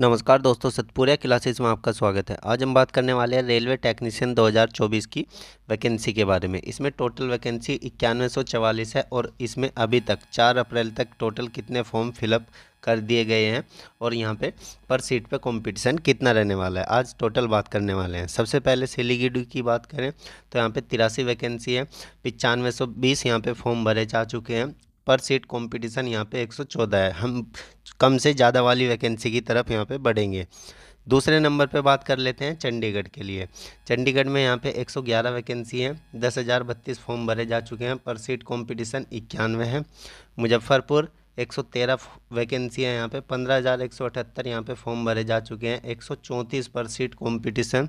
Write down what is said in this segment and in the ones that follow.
नमस्कार दोस्तों सतपुरिया क्लासेस में आपका स्वागत है आज हम बात करने वाले हैं रेलवे टेक्नीशियन 2024 की वैकेंसी के बारे में इसमें टोटल वैकेंसी इक्यानवे है और इसमें अभी तक 4 अप्रैल तक टोटल कितने फॉर्म फिलअप कर दिए गए हैं और यहाँ पे पर सीट पे कंपटीशन कितना रहने वाला है आज टोटल बात करने वाले हैं सबसे पहले सिलीगिडी की बात करें तो यहाँ पे तिरासी वैकेंसी है पचानवे सौ बीस यहाँ पे फॉर्म भरे जा चुके हैं पर सीट कंपटीशन यहाँ पे 114 है हम कम से ज़्यादा वाली वैकेंसी की तरफ यहाँ पे बढ़ेंगे दूसरे नंबर पे बात कर लेते हैं चंडीगढ़ के लिए चंडीगढ़ में यहाँ पे 111 वैकेंसी हैं दस हज़ार बत्तीस फॉर्म भरे जा चुके हैं पर सीट कंपटीशन इक्यानवे है मुजफ्फरपुर 113 वैकेंसी है यहाँ पे 15,178 यहाँ पर फॉर्म भरे जा चुके हैं एक पर सीट कॉम्पिटिशन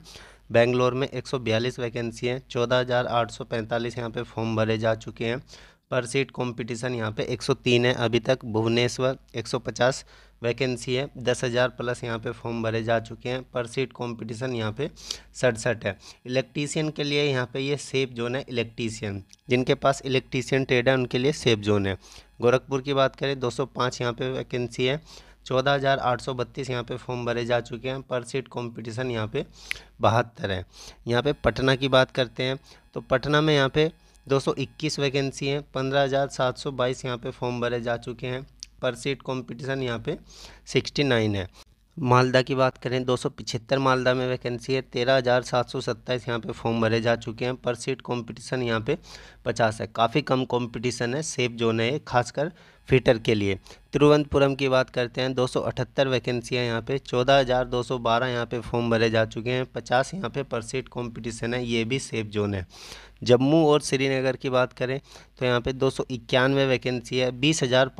बेंगलोर में 142 वैकेंसी हैं 14,845 यहाँ पर फॉर्म भरे जा चुके हैं पर सीट कंपटीशन यहाँ पे 103 है अभी तक भुवनेश्वर 150 वैकेंसी है दस हज़ार प्लस यहाँ पे फॉर्म भरे जा चुके हैं पर सीट कंपटीशन यहाँ पे सड़सठ है इलेक्ट्रीशियन के लिए यहाँ पे ये सेफ जोन है इलेक्ट्रीशियन जिनके पास इलेक्ट्रीशियन ट्रेड है उनके लिए सेफ जोन है गोरखपुर की बात करें दो यहाँ पे वैकेंसी है चौदह हज़ार आठ सौ बत्तीस यहाँ पर फॉर्म भरे जा चुके हैं पर सीट कंपटीशन यहाँ पे बहत्तर है यहाँ पे पटना की बात करते हैं तो पटना में यहाँ पे 221 वैकेंसी हैं 15,722 यहाँ पर फॉर्म भरे जा चुके हैं पर सीट कंपटीशन यहाँ पे 69 है मालदा की बात करें पिछहत्तर मालदा में वैकेंसी है 13,727 यहाँ पर फॉर्म भरे जा चुके हैं पर सीट कंपटीशन यहाँ पे 50 है काफ़ी कम कंपटीशन है सेफ जोन है खासकर फिटर के लिए तिरुवनंतपुरम की बात करते हैं 278 अठहत्तर वैकेंसियाँ यहाँ पे 14,212 यहाँ पे फॉर्म भरे जा चुके हैं 50 यहाँ पे पर सीट कॉम्पिटिशन है ये भी सेफ जोन है जम्मू और श्रीनगर की बात करें तो यहाँ पे दो वैकेंसी है बीस हज़ार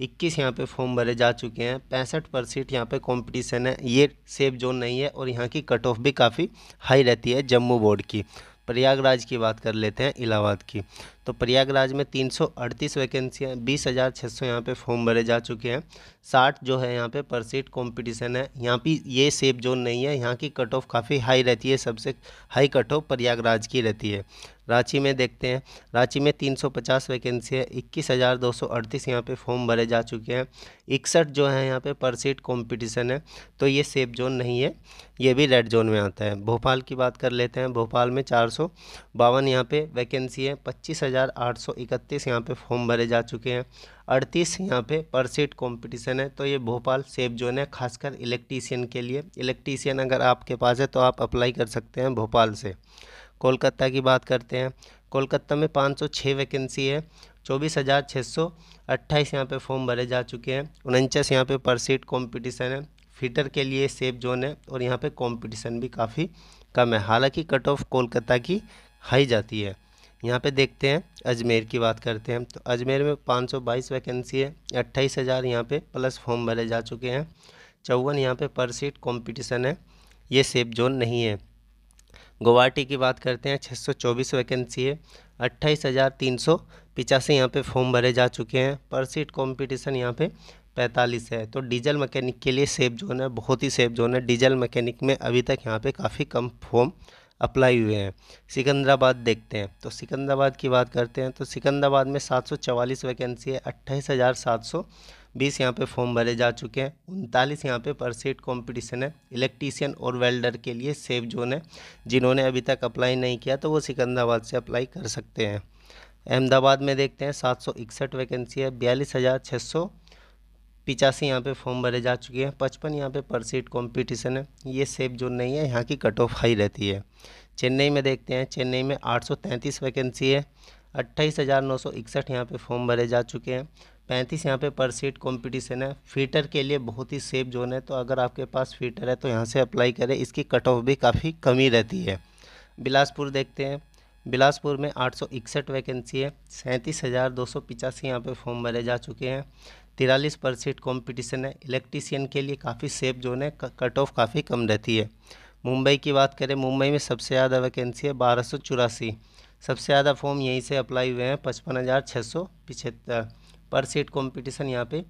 इक्कीस यहाँ पे फॉर्म भरे जा चुके हैं पैंसठ परसेंट यहाँ पे कंपटीशन है ये सेफ जोन नहीं है और यहाँ की कट ऑफ भी काफ़ी हाई रहती है जम्मू बोर्ड की प्रयागराज की बात कर लेते हैं इलाहाबाद की तो प्रयागराज में 338 वैकेंसियाँ बीस हज़ार छः सौ यहाँ पर फॉर्म भरे जा चुके हैं साठ जो है यहाँ पे पर सीट कॉम्पिटिशन है यहाँ पे ये सेफ जोन नहीं है यहाँ की कट ऑफ काफ़ी हाई रहती है सबसे हाई कट ऑफ प्रयागराज की रहती है रांची में देखते हैं रांची में 350 वैकेंसी है इक्कीस हज़ार दो सौ अड़तीस यहाँ पर फॉर्म भरे जा चुके हैं इकसठ जो है यहाँ पे पर सीट कॉम्पिटिशन है तो ये सेफ जोन नहीं है ये भी रेड जोन में आता है भोपाल की बात कर लेते हैं भोपाल में चार सौ बावन यहाँ पर वैकेंसी है पच्चीस हज़ार हज़ार आठ सौ इकतीस यहाँ पर फॉर्म भरे जा चुके हैं अड़तीस यहाँ पे पर सीट कॉम्पिटिशन है तो ये भोपाल सेफ जोन है खासकर इलेक्ट्रीशियन के लिए इलेक्ट्रीसियन अगर आपके पास है तो आप अप्लाई कर सकते हैं भोपाल से कोलकाता की बात करते हैं कोलकाता में पाँच सौ छः वैकेंसी है चौबीस हज़ार छः सौ अट्ठाईस यहाँ पर फॉर्म भरे जा चुके हैं उनचास यहाँ पे पर सीट कॉम्पिटिशन है फिटर के लिए सेफ जोन है और यहाँ पे कंपटीशन भी काफ़ी कम है हालांकि कट ऑफ कोलकाता की हाई जाती है यहाँ पे देखते हैं अजमेर की बात करते हैं तो अजमेर में 522 वैकेंसी है अट्ठाईस हज़ार यहाँ पर प्लस फॉर्म भरे जा चुके हैं चौवन यहाँ पे पर सीट कॉम्पिटिशन है ये सेफ जोन नहीं है गुवाहाटी की बात करते हैं 624 वैकेंसी है अट्ठाईस हज़ार तीन सौ पिचासी यहाँ पर फॉर्म भरे जा चुके हैं पर सीट कॉम्पिटिशन यहाँ पर पैंतालीस है तो डीजल मकैनिक के लिए सेफ जोन है बहुत ही सेफ जोन है डीजल मकैनिक में अभी तक यहाँ पर काफ़ी कम फॉर्म अप्लाई हुए हैं सिकंदराबाद देखते हैं तो सिकंदराबाद की बात करते हैं तो सिकंदराबाद में 744 वैकेंसी है अट्ठाईस हज़ार सात सौ बीस यहाँ पर फॉर्म भरे जा चुके हैं उनतालीस यहाँ पे पर सीट कॉम्पिटिशन है इलेक्ट्रीशियन और वेल्डर के लिए सेफ जोन है जिन्होंने अभी तक अप्लाई नहीं किया तो वो सिकंदराबाद से अप्लाई कर सकते हैं अहमदाबाद में देखते हैं सात सौ इकसठ वैकेंसी है बयालीस हज़ार छः सौ पिचासी यहाँ पे फॉर्म भरे जा चुके हैं पचपन यहाँ पे पर सीट कॉम्पिटिशन है ये सेफ जोन नहीं है यहाँ की कट ऑफ हाई रहती है चेन्नई में देखते हैं चेन्नई में 833 वैकेंसी है अट्ठाईस हज़ार नौ सौ इकसठ यहाँ पर फॉर्म भरे जा चुके हैं पैंतीस यहाँ पे पर सीट कॉम्पिटिशन है फीटर के लिए बहुत ही सेफ जोन है तो अगर आपके पास फीटर है तो यहाँ से अप्लाई करें इसकी कट ऑफ भी काफ़ी कमी रहती है बिलासपुर देखते हैं बिलासपुर में आठ सौ इकसठ वैकेंसी है सैंतीस हज़ार दो सौ पिचासी यहाँ पर फॉर्म भरे जा चुके हैं तिरालीस परसेंट कॉम्पिटिशन है इलेक्ट्रीसियन के लिए काफ़ी सेफ जोन है कट ऑफ काफ़ी कम रहती है मुंबई की बात करें मुंबई में सबसे ज़्यादा वैकेंसी है बारह सौ चौरासी सबसे ज़्यादा फॉर्म यहीं से अप्लाई हुए हैं पचपन हज़ार छः सौ पिछहत्तर पर सीट कॉम्पिटिशन यहाँ पे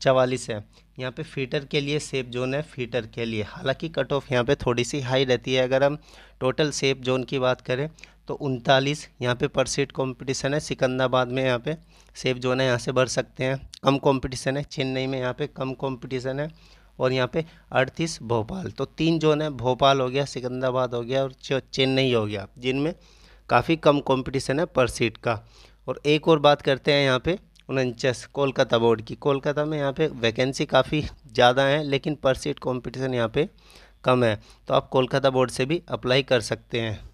चवालीस है यहाँ पे फीटर के लिए सेफ जोन है फीटर के लिए हालांकि कट ऑफ यहाँ पे थोड़ी सी हाई रहती है अगर हम टोटल सेफ जोन की बात करें तो उनतालीस यहाँ पे पर सीट कॉम्पिटिशन है सिकंदराबाद में यहाँ पे सेफ जोन है यहाँ से भर सकते हैं कम कंपटीशन है चेन्नई में यहाँ पे कम कंपटीशन है और यहाँ पे अड़तीस भोपाल तो तीन जोन है भोपाल हो गया सिकंदराबाद हो गया और चेन्नई हो गया जिनमें काफ़ी कम कंपटीशन है पर सीट का और एक और बात करते हैं यहाँ पे उनचास कोलकाता बोर्ड की कोलकाता में यहाँ पे वैकेंसी काफ़ी ज़्यादा है लेकिन पर सीट कॉम्पिटिशन यहाँ पे कम है तो आप कोलकाता बोर्ड से भी अप्लाई कर सकते हैं